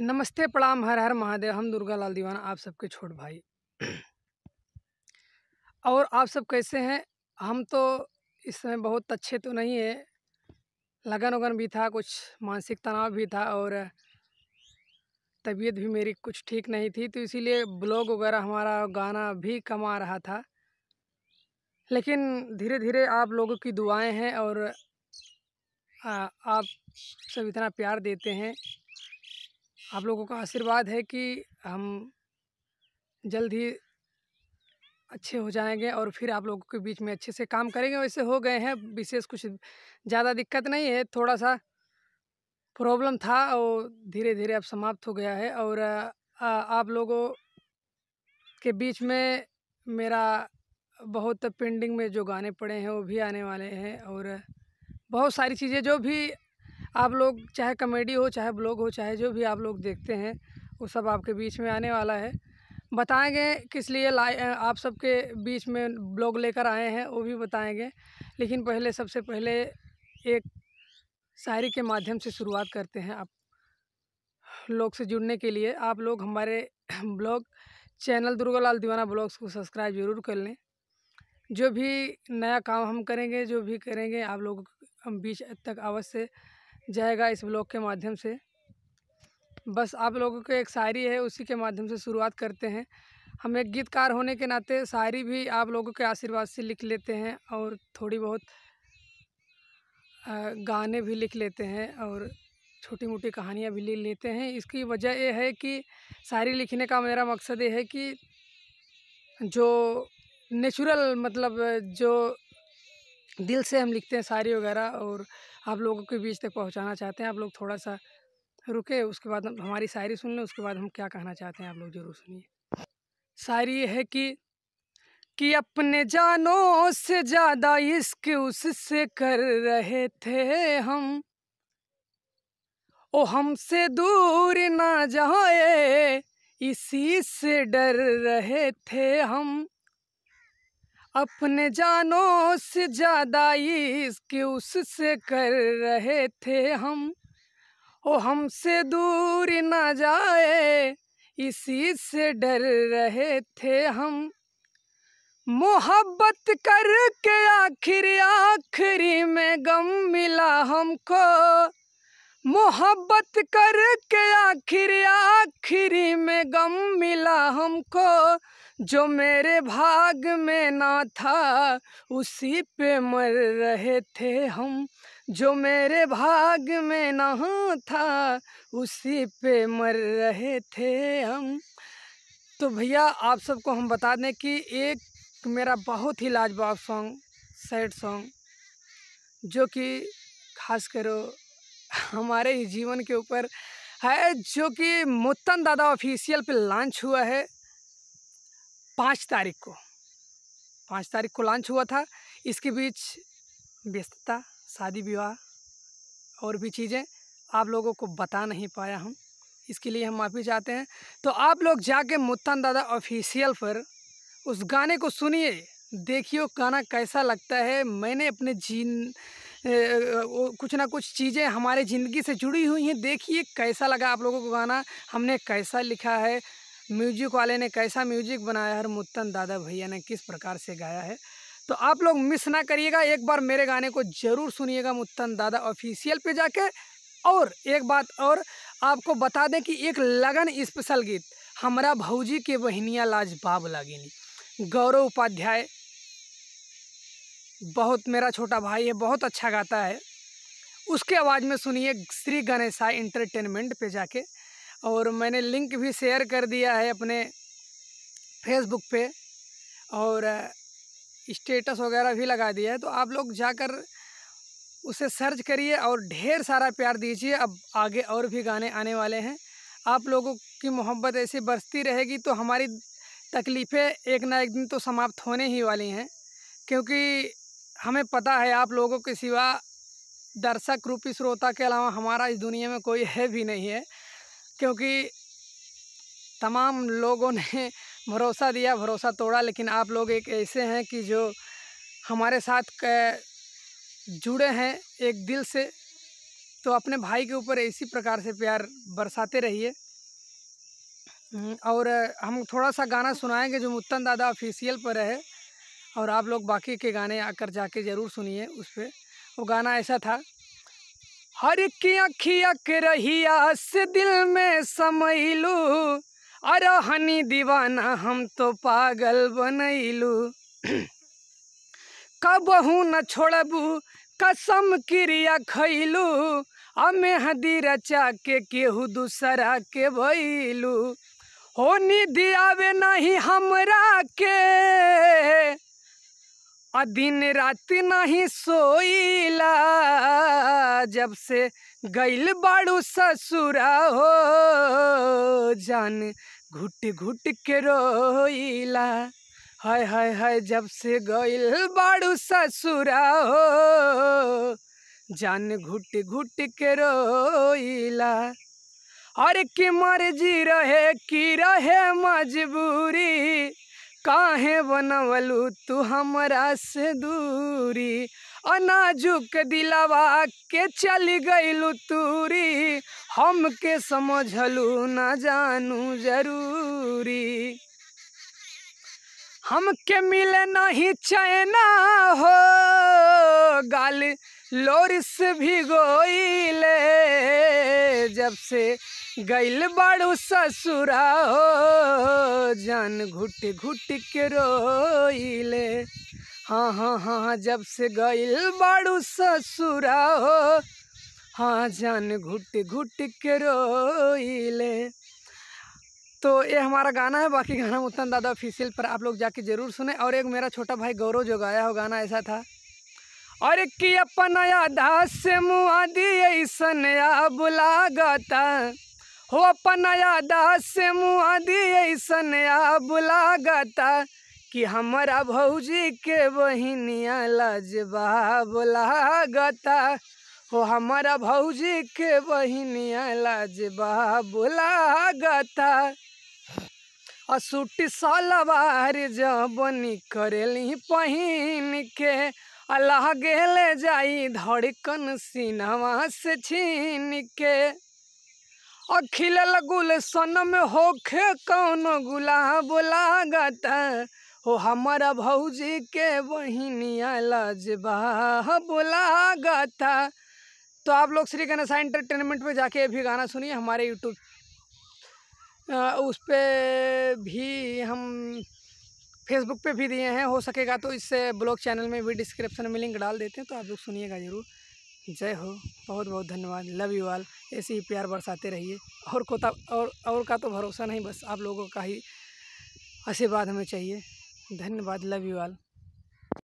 नमस्ते प्रणाम हर हर महादेव हम दुर्गा लाल दीवाना आप सबके छोट भाई और आप सब कैसे हैं हम तो इस समय बहुत अच्छे तो नहीं है लगन वगन भी था कुछ मानसिक तनाव भी था और तबीयत भी मेरी कुछ ठीक नहीं थी तो इसीलिए ब्लॉग वगैरह हमारा गाना भी कम आ रहा था लेकिन धीरे धीरे आप लोगों की दुआएं हैं और आप सब इतना प्यार देते हैं आप लोगों का आशीर्वाद है कि हम जल्द ही अच्छे हो जाएंगे और फिर आप लोगों के बीच में अच्छे से काम करेंगे वैसे हो गए हैं विशेष कुछ ज़्यादा दिक्कत नहीं है थोड़ा सा प्रॉब्लम था और धीरे धीरे अब समाप्त हो गया है और आप लोगों के बीच में मेरा बहुत पेंडिंग में जो गाने पड़े हैं वो भी आने वाले हैं और बहुत सारी चीज़ें जो भी आप लोग चाहे कॉमेडी हो चाहे ब्लॉग हो चाहे जो भी आप लोग देखते हैं वो सब आपके बीच में आने वाला है बताएंगे किस लिए लाए आप सबके बीच में ब्लॉग लेकर आए हैं वो भी बताएंगे लेकिन पहले सबसे पहले एक शायरी के माध्यम से शुरुआत करते हैं आप लोग से जुड़ने के लिए आप लोग हमारे ब्लॉग चैनल दुर्गालाल दीवाना ब्लॉग्स को सब्सक्राइब ज़रूर कर लें जो भी नया काम हम करेंगे जो भी करेंगे आप लोग हम बीच तक अवश्य जाएगा इस ब्लॉग के माध्यम से बस आप लोगों को एक शायरी है उसी के माध्यम से शुरुआत करते हैं हम एक गीतकार होने के नाते शायरी भी आप लोगों के आशीर्वाद से लिख लेते हैं और थोड़ी बहुत गाने भी लिख लेते हैं और छोटी मोटी कहानियाँ भी लिख लेते हैं इसकी वजह यह है कि शायरी लिखने का मेरा मकसद ये है कि जो नेचुरल मतलब जो दिल से हम लिखते हैं शायरी वगैरह और आप लोगों के बीच तक पहुँचाना चाहते हैं आप लोग थोड़ा सा रुके उसके बाद हमारी शायरी सुन लें उसके बाद हम क्या कहना चाहते हैं आप लोग ज़रूर सुनिए शायरी ये है कि कि अपने जानों से ज़्यादा इश्क उससे कर रहे थे हम ओ हमसे दूर ना जाए इसी से डर रहे थे हम अपने जानों से ज़्यादा इसके उससे कर रहे थे हम ओ हमसे दूर ना जाए इसी से डर रहे थे हम मोहब्बत करके आखिर आखिरी में गम मिला हमको मोहब्बत करके आखिर आखिरी में गम मिला हमको जो मेरे भाग में ना था उसी पे मर रहे थे हम जो मेरे भाग में ना था उसी पे मर रहे थे हम तो भैया आप सबको हम बता दें कि एक मेरा बहुत ही लाजवाब सॉन्ग सैड सॉन्ग जो कि खास करो हमारे ही जीवन के ऊपर है जो कि मुत्तन दादा ऑफिशियल पे लॉन्च हुआ है पाँच तारीख को पाँच तारीख को लॉन्च हुआ था इसके बीच व्यस्तता शादी विवाह और भी चीज़ें आप लोगों को बता नहीं पाया हम इसके लिए हम माफ़ी चाहते हैं तो आप लोग जाके मुत्तन दादा ऑफिशियल पर उस गाने को सुनिए देखियो गाना कैसा लगता है मैंने अपने जीन कुछ ना कुछ चीज़ें हमारे ज़िंदगी से जुड़ी हुई हैं देखिए कैसा लगा आप लोगों को गाना हमने कैसा लिखा है म्यूजिक वाले ने कैसा म्यूजिक बनाया है और मुत्तन दादा भैया ने किस प्रकार से गाया है तो आप लोग मिस ना करिएगा एक बार मेरे गाने को ज़रूर सुनिएगा मुत्तन दादा ऑफिशियल पे जाके और एक बात और आपको बता दें कि एक लगन स्पेशल गीत हमारा भौजी के बहनिया बाब लगी गौरव उपाध्याय बहुत मेरा छोटा भाई है बहुत अच्छा गाता है उसके आवाज़ में सुनिए श्री गणेशा इंटरटेनमेंट पे जाके और मैंने लिंक भी शेयर कर दिया है अपने फेसबुक पे और स्टेटस वगैरह भी लगा दिया है तो आप लोग जाकर उसे सर्च करिए और ढेर सारा प्यार दीजिए अब आगे और भी गाने आने वाले हैं आप लोगों की मोहब्बत ऐसे बरसती रहेगी तो हमारी तकलीफ़ें एक ना एक दिन तो समाप्त होने ही वाली हैं क्योंकि हमें पता है आप लोगों के सिवा दर्शक रूपी श्रोता के अलावा हमारा इस दुनिया में कोई है भी नहीं है क्योंकि तमाम लोगों ने भरोसा दिया भरोसा तोड़ा लेकिन आप लोग एक ऐसे हैं कि जो हमारे साथ जुड़े हैं एक दिल से तो अपने भाई के ऊपर इसी प्रकार से प्यार बरसाते रहिए हम्म, और हम थोड़ा सा गाना सुनाएंगे जो मुत्तन दादा ऑफिशियल पर है और आप लोग बाकी के गाने आकर जाके ज़रूर सुनिए उस पर वो गाना ऐसा था हर की अखियक रही से दिल में समैलू अरे हनी दीवाना हम तो पागल बनैलू कबहू न छोड़बू कसम क्रिया खैलू अमे हदी रचा के केहू दूसरा के भैलू हो निधि आवे नहीं हमरा के दिन रात नहीं सोईला जब से गैल बाड़ू ससुरा हो जान घुट घुट के रोईला हाय हाय हाय जब से गैल बाड़ू ससुरा हो जान घुट घुट के रोईला अरे की मर्जी रहे की रहे मजबूरी काहे बनवलु तू हमरा से दूरी अनाजुक दिलावा के चल गईलू तूरी हम के समझलू ना जानू जरूरी हमके मिले नहीं चैना हो गाल लोरिस भी ले जब से गैल बाड़ू ससुरा हो जान घुट घुट के रोइले हाँ हाँ हाँ, हाँ जब से गैल बाड़ू ससुरा हो हाँ जान घुट घुट के रोइले तो ये हमारा गाना है बाकी गाना मुतन दादा ऑफिशियल पर आप लोग जाके ज़रूर सुने और एक मेरा छोटा भाई गौरव जो गाया हो गाना ऐसा था और कि अपन दास से मुआ दिए ऐसन बुला गता हो अपना दास मुँह दियसन बुला लागता कि हमारा भौजी के लजबा लाजवाब लागता हो हमारा भौजी के बहिनिया लाजवाब लागता सूट सलवार जबनी करेली पहन के अल्लाह गेले जाई धड़कन सिनवा से छीन के अखिल गुलशन में होखे कौन गुलाब लागता हो हमारा भौजी के बहनिया लजबा बुलागता तो आप लोग श्री गणेशा एंटरटेनमेंट पे जाके भी गाना सुनिए हमारे यूट्यूब उस पर भी हम फेसबुक पे भी दिए हैं हो सकेगा तो इससे ब्लॉग चैनल में भी डिस्क्रिप्शन में लिंक डाल देते हैं तो आप लोग सुनिएगा ज़रूर जय हो बहुत बहुत धन्यवाद लव यू आल ऐसे ही प्यार बरसाते रहिए और कोता और और का तो भरोसा नहीं बस आप लोगों का ही आशीर्वाद हमें चाहिए धन्यवाद लव यू आल